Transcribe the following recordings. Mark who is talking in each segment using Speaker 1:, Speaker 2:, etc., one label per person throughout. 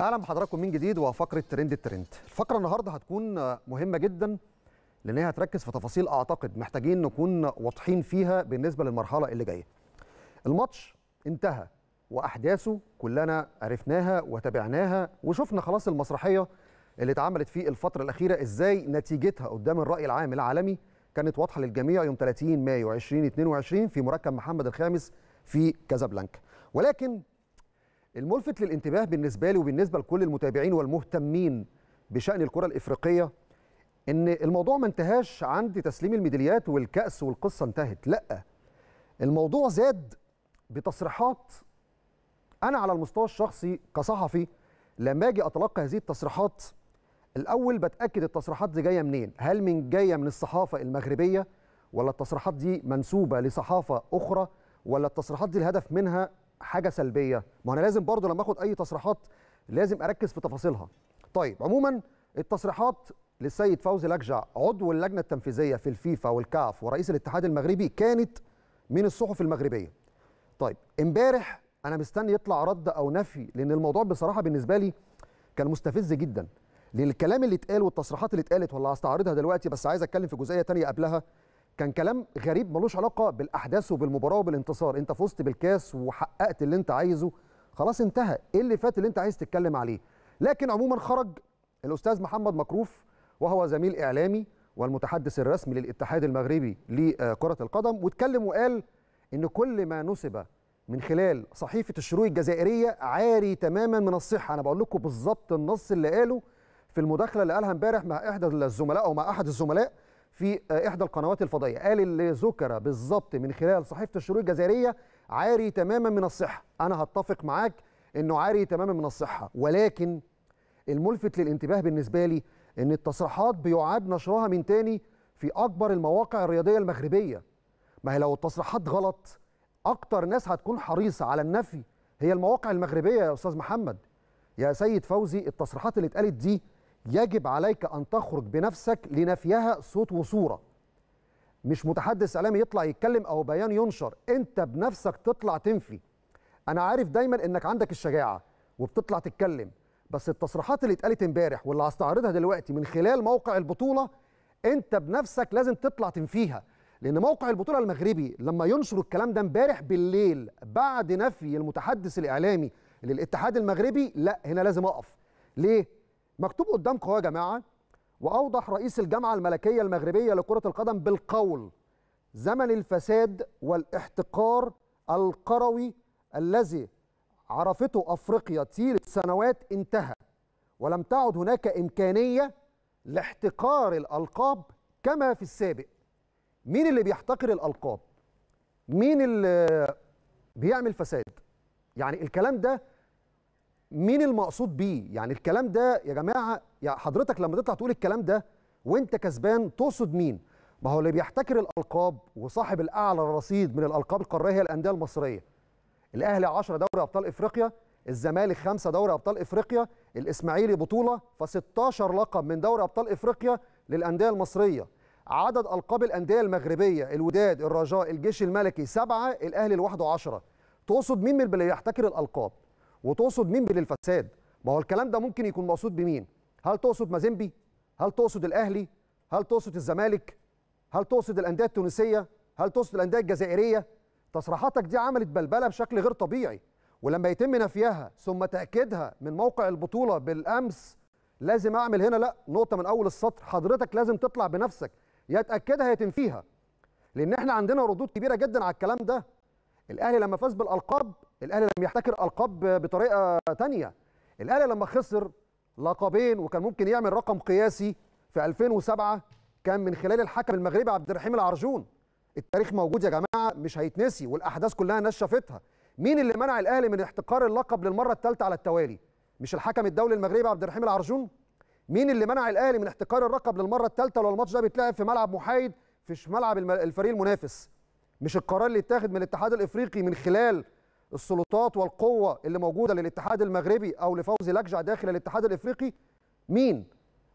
Speaker 1: اهلا بحضراتكم من جديد وفقره ترند الترند الفقره النهارده هتكون مهمه جدا لان هي هتركز في تفاصيل اعتقد محتاجين نكون واضحين فيها بالنسبه للمرحله اللي جايه الماتش انتهى واحداثه كلنا عرفناها وتابعناها وشفنا خلاص المسرحيه اللي اتعملت في الفتره الاخيره ازاي نتيجتها قدام الراي العام العالمي كانت واضحه للجميع يوم 30 مايو 2022 في مركب محمد الخامس في كازابلانكا ولكن الملفت للانتباه بالنسبه لي وبالنسبه لكل المتابعين والمهتمين بشان الكره الافريقيه ان الموضوع ما انتهاش عند تسليم الميداليات والكاس والقصه انتهت لا الموضوع زاد بتصريحات انا على المستوى الشخصي كصحفي لما اجي اتلقى هذه التصريحات الاول بتاكد التصريحات دي جايه منين هل من جايه من الصحافه المغربيه ولا التصريحات دي منسوبه لصحافه اخرى ولا التصريحات دي الهدف منها حاجه سلبيه ما انا لازم برضو لما اخد اي تصريحات لازم اركز في تفاصيلها طيب عموما التصريحات للسيد فوزي لجع عضو اللجنه التنفيذيه في الفيفا والكاف ورئيس الاتحاد المغربي كانت من الصحف المغربيه طيب امبارح انا مستني يطلع رد او نفي لان الموضوع بصراحه بالنسبه لي كان مستفز جدا للكلام اللي اتقال والتصريحات اللي اتقالت ولا هستعرضها دلوقتي بس عايز اتكلم في جزئيه تانية قبلها كان كلام غريب ملوش علاقه بالاحداث وبالمباراه وبالانتصار انت فزت بالكاس وحققت اللي انت عايزه خلاص انتهى ايه اللي فات اللي انت عايز تتكلم عليه لكن عموما خرج الاستاذ محمد مكروف وهو زميل اعلامي والمتحدث الرسمي للاتحاد المغربي لكره القدم واتكلم وقال ان كل ما نسب من خلال صحيفه الشروق الجزائريه عاري تماما من الصحه انا بقول لكم بالظبط النص اللي قاله في المداخله اللي قالها امبارح مع احدى الزملاء او مع احد الزملاء في آه، إحدى القنوات الفضائية قال اللي ذكر بالظبط من خلال صحيفة الشروق الجزائرية عاري تماما من الصحة أنا هتفق معاك أنه عاري تماما من الصحة ولكن الملفت للانتباه بالنسبة لي أن التصريحات بيعاد نشرها من تاني في أكبر المواقع الرياضية المغربية ما هي لو التصريحات غلط أكتر ناس هتكون حريصة على النفي هي المواقع المغربية يا أستاذ محمد يا سيد فوزي التصريحات اللي اتقالت دي يجب عليك أن تخرج بنفسك لنفيها صوت وصورة مش متحدث إعلامي يطلع يتكلم أو بيان ينشر أنت بنفسك تطلع تنفي أنا عارف دايما إنك عندك الشجاعة وبتطلع تتكلم بس التصريحات اللي اتقالت امبارح واللي هستعرضها دلوقتي من خلال موقع البطولة أنت بنفسك لازم تطلع تنفيها لأن موقع البطولة المغربي لما ينشر الكلام ده امبارح بالليل بعد نفي المتحدث الإعلامي للاتحاد المغربي لا هنا لازم أقف ليه؟ مكتوب قدامكم يا جماعه واوضح رئيس الجامعه الملكيه المغربيه لكره القدم بالقول زمن الفساد والاحتقار القروي الذي عرفته افريقيا طيله سنوات انتهى ولم تعد هناك امكانيه لاحتقار الالقاب كما في السابق مين اللي بيحتقر الالقاب مين اللي بيعمل فساد يعني الكلام ده مين المقصود بيه يعني الكلام ده يا جماعه يا حضرتك لما تطلع تقول الكلام ده وانت كسبان تقصد مين ما هو اللي بيحتكر الالقاب وصاحب الاعلى الرصيد من الالقاب القاريه هي الانديه المصريه الاهلي 10 دوري ابطال افريقيا الزمالك 5 دوري ابطال افريقيا الاسماعيلي بطوله ف16 لقب من دوري ابطال افريقيا للانديه المصريه عدد القاب الانديه المغربيه الوداد الرجاء الجيش الملكي سبعه الاهلي الواحد 10 تقصد مين من اللي بيحتكر الالقاب وتقصد مين بالفساد ما هو الكلام ده ممكن يكون مقصود بمين هل تقصد مازيمبي هل تقصد الاهلي هل تقصد الزمالك هل تقصد الانديه التونسيه هل تقصد الانديه الجزائريه تصريحاتك دي عملت بلبله بشكل غير طبيعي ولما يتم نفيها ثم تاكيدها من موقع البطوله بالامس لازم اعمل هنا لا نقطه من اول السطر حضرتك لازم تطلع بنفسك يا تاكدها يا تنفيها لان احنا عندنا ردود كبيره جدا على الكلام ده الاهلي لما فاز بالالقاب الاهلي لم يحتكر القاب بطريقه ثانيه الاهلي لما خسر لقبين وكان ممكن يعمل رقم قياسي في 2007 كان من خلال الحكم المغربي عبد الرحيم العرجون التاريخ موجود يا جماعه مش هيتنسي والاحداث كلها الناس شافتها مين اللي منع الاهلي من احتكار اللقب للمره الثالثه على التوالي مش الحكم الدولي المغربي عبد الرحيم العرجون مين اللي منع الاهلي من احتكار اللقب للمره الثالثه لو الماتش ده بيتلعب في ملعب محايد في ملعب الفريق المنافس مش القرار اللي اتاخد من الاتحاد الافريقي من خلال السلطات والقوه اللي موجوده للاتحاد المغربي او لفوزي لكجع داخل الاتحاد الافريقي مين؟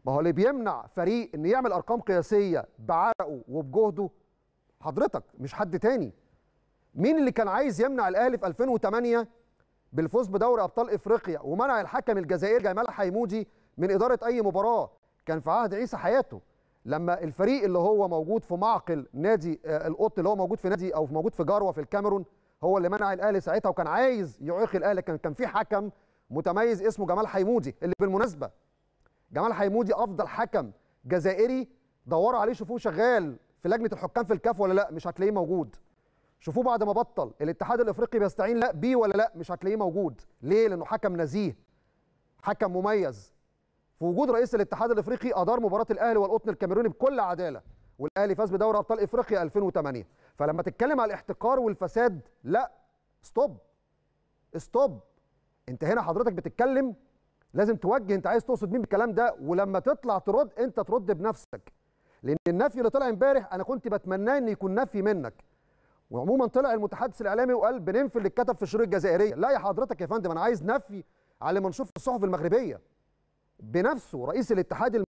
Speaker 1: ما هو اللي بيمنع فريق ان يعمل ارقام قياسيه بعرقه وبجهده حضرتك مش حد تاني. مين اللي كان عايز يمنع الاهلي في 2008 بالفوز بدوري ابطال افريقيا ومنع الحكم الجزائري جمال حيمودي من اداره اي مباراه كان في عهد عيسى حياته لما الفريق اللي هو موجود في معقل نادي آه، القط اللي هو موجود في نادي او موجود في جاروه في الكاميرون هو اللي منع الاهلي ساعتها وكان عايز يعيق الاهلي كان كان في حكم متميز اسمه جمال حيمودي اللي بالمناسبه جمال حيمودي افضل حكم جزائري دوروا عليه شوفوه شغال في لجنه الحكام في الكاف ولا لا مش هتلاقيه موجود شوفوه بعد ما بطل الاتحاد الافريقي بيستعين لا بيه ولا لا مش هتلاقيه موجود ليه لانه حكم نزيه حكم مميز في وجود رئيس الاتحاد الافريقي ادار مباراه الاهلي والقطن الكاميروني بكل عداله والاهلي فاز بدوري ابطال افريقيا 2008 فلما تتكلم على الاحتقار والفساد لا ستوب ستوب انت هنا حضرتك بتتكلم لازم توجه انت عايز تقصد مين بالكلام ده ولما تطلع ترد انت ترد بنفسك لان النفي اللي طلع امبارح انا كنت بتمناه ان يكون نفي منك وعموما طلع المتحدث الاعلامي وقال بننفي اللي اتكتب في الشروط الجزائريه لا يا حضرتك يا فندم انا عايز نفي على اللي منشور في الصحف المغربيه بنفسه رئيس الاتحاد